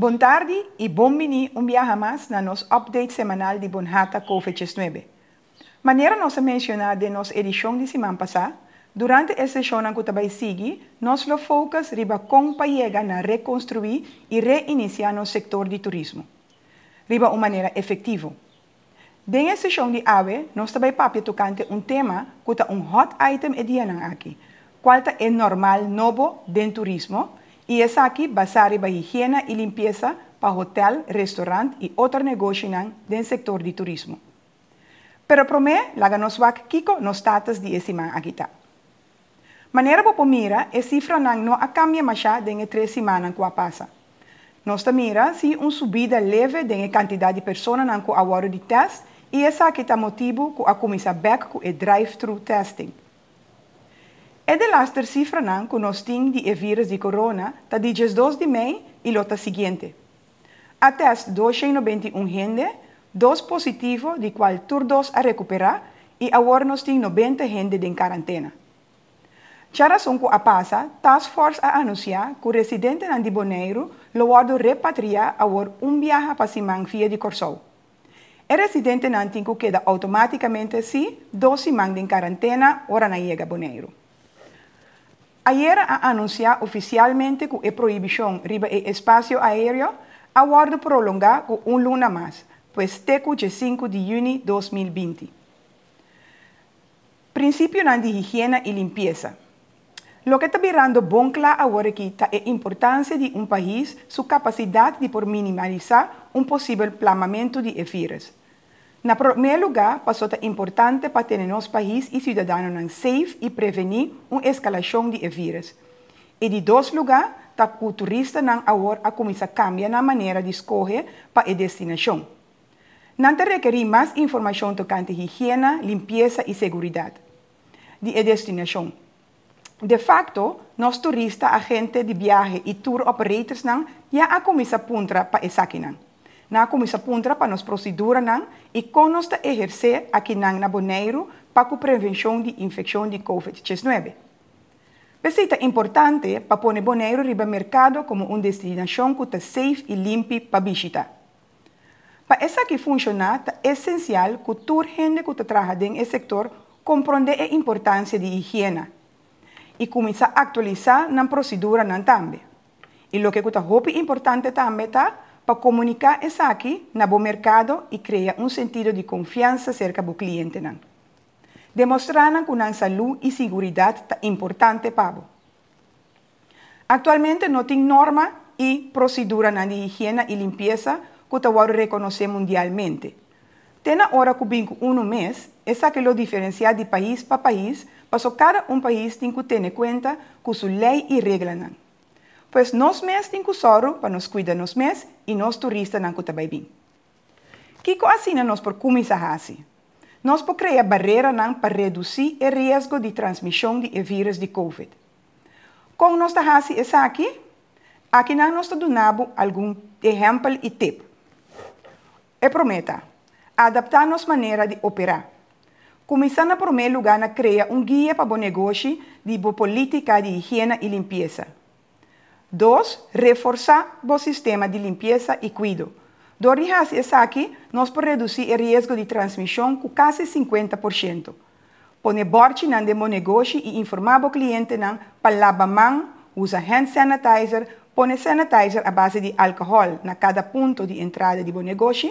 Buon tardi y buon un viaje más na nos update semanal de Bonhata COVID-19. nos nossa mencionar de nos edición de semana passata, durante a sesión que sigue, nos lo focus riba como llega na reconstruir y reiniciar no sector de turismo. Riba un manera efectivo. Den a show de AWE, nós também papi un un tema que un un hot item edianan aquí, qual é normal nuevo den turismo, y es aquí basar la higiene y limpieza para hotel, restaurante y otros negocios el sector de turismo. Pero promedio, la ganoswak kiko no status de ese man la Manera que mira es cifra no a cambia más de tres semanas que pasa. Nos mira si un subida leve de cantidad de personas que aguardan de test y es aquí el motivo que a começar back con el drive-thru testing. de laster cifra nan ku nos ting di e vírus di corona ta di 2 de mei e lota seguinte. Até as 291 gente, 2 positivo di qual tur a recuperar e agora nos ting 90 gente de quarentena. Chara razão que a passa, Task Force a anunciar que o residente nan di Boneiro lo guardo repatriar agora um viaja para Simang via de Corsou. O residente nan tinko queda automaticamente si, doce mang em quarentena, ora na llega Boneiro. Ayer ha anunciado oficialmente que la prohibición eh, espacio aéreo aguarda prolongar por un luna más, pues teco el 5 de junio 2020. Principio de higiene y limpieza. Lo que está mirando bon claro ahora es la eh, importancia de un país, su capacidad de por minimalizar un posible plamamiento de efires. En primer lugar, pasó importante para tener nuestro país y e ciudadanos safe y e prevenir una escalación de virus. En segundo dos lugar, ta turista nan ahora a comienza a cambiar la manera de escoger para la destinación. Nan más información tocante higiene, limpieza y e seguridad de destinación. De facto, nos turistas, agentes de viaje y tour operators nan ya han comenzado a puntra para esa na comissa puntra para nos procedura nan e conos ta exercer aqui nan na boneiro para a prevenção de infecção de COVID-19. Pesita importante para pôr boneiro riba mercado como uma destinação que está safe e limpa para visitar. Para essa que funcionar, é essencial que toda gente que trabalha nesse setor compreenda a importância de higiene e começar a atualizar na procedura também. E o que é importante também é para comunicar eso aquí en el mercado y crear un sentido de confianza cerca del cliente. Demostrar que una salud y seguridad son importante para Actualmente no hay norma y procedura de higiene y limpieza que agora reconoce mundialmente. Tiene ahora que uno un mes que lo diferencia de país para país, pero cada un país tiene que tener sus su que reglas. lei pois nós mesmos que tesouro para nos cuidar nos meses e nós turistas não também bem. Kiko assina nós por começar assim. Nós por criar barreira não para reduzir o risco de transmissão de vírus de COVID. Com nós está assim isso aqui? Aqui nós donamos algum exemplo e tip. E prometa, adaptar nos maneira de operar. Começando, por primeiro lugar, a criar um guia para o negócio de política de higiene e limpeza. 2. Reforzar el sistema de limpieza y cuido. Dorijas y Saki nos pueden reducir el riesgo de transmisión con casi 50%. Pone borte en el negocio e informar al cliente para lavar man, usa hand sanitizer, pone sanitizer a base de alcohol en cada punto de entrada de negocio.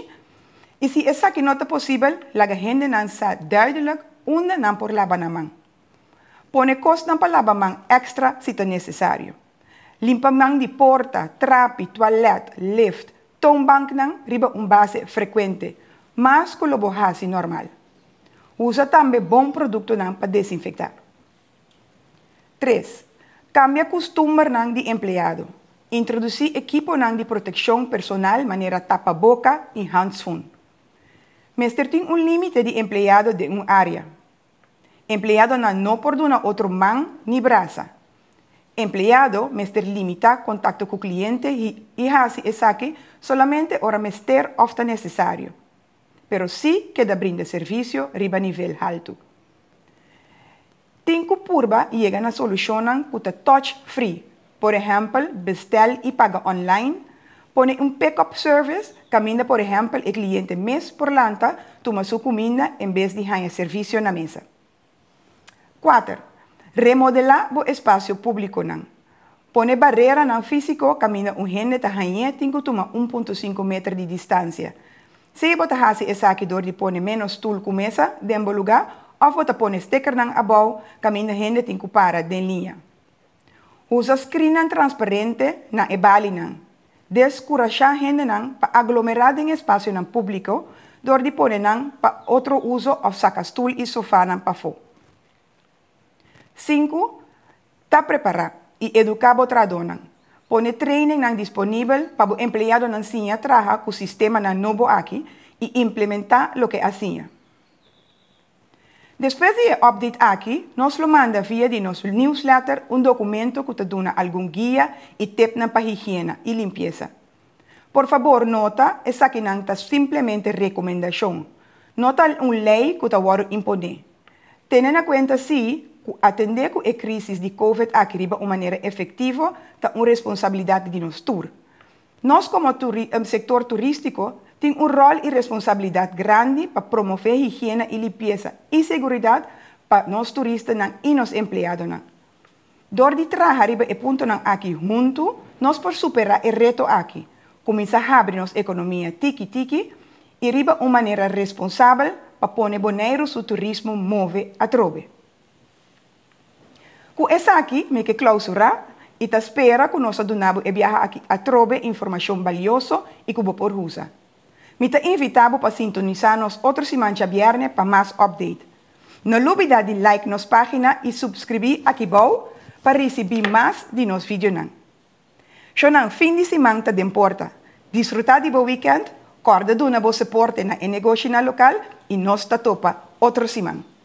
Y Y si es no es posible, la gente nan sa duidelijk onde nan por lavar man. Pone costo para lavar man extra si es necesario. Limpamang di porta, trapi, toilet, lift. bank nang riba un base frecuente, mas colobo y normal. Usa también buen producto nang para desinfectar. 3. Cambia costumbre nang de empleado. Introducir equipo nang de protección personal manera tapa-boca y hands-on. un límite de empleado de un área. Empleado na puede duna otro man ni braza empleado, mester limita contacto con cliente y, y hace saque solamente hora mester ofta necesario, pero sí que da brinde servicio riba nivel alto. Cinco purba llegan a solucionan con touch free, por ejemplo, bestel y paga online, pone un pick-up service, camina por ejemplo el cliente mes por lanta, toma su comida en vez de el servicio en la mesa. 4. Remodelar o espaço público não. põe barreira não físico, caminho um gente de ranhé, tem que tomar 1,5 metros de distância. Se você hace essa aqui dor de pone menos tul começa, dembo lugar, ou você põe sticker na abau, caminho gente tem que parar de linha. Usa screen transparente na ebali não. a gente para aglomerar em espaço não público, dor de não para outro uso ou saca stool e sofá não para fora. 5. está preparada y educada otra dona. Pone training nan disponible para o empleado nan sinha traja el sistema nan y aquí y implementar lo que hacía. Después de update aquí, nos lo manda via de nuestro newsletter un documento que te da algún guía y tip para higiene y limpieza. Por favor, nota esa que no es simplemente recomendación. Nota un ley que te voy a imponer. Ten en cuenta si atender a crise de Covid a Caribe de maneira efetiva tem uma responsabilidade de nós tour. Nós, como turi um setor turístico, temos um rol e responsabilidade grande para promover higiene e limpeza e segurança para nós turistas e nós empregados. Dor de trabalhar e ponto aqui junto, nós por superar o reto aqui, começar a abrir nossa economia tiki-tiki e riba uma maneira responsável para pôr boneiros o turismo move a trove. Es aquí me que clausura, e te espera que nosotros. donabo e viaja aqui a trove información valiosa e que por usa. Me te a para otro nos semana viernes para más update. No olvides de like nos página y subscribir aquí abajo para recibir más de nos vídeos. el fin de semana de importa. disfruta de bom weekend, corda de uma boa en na e negocio local y nos topa otro semana.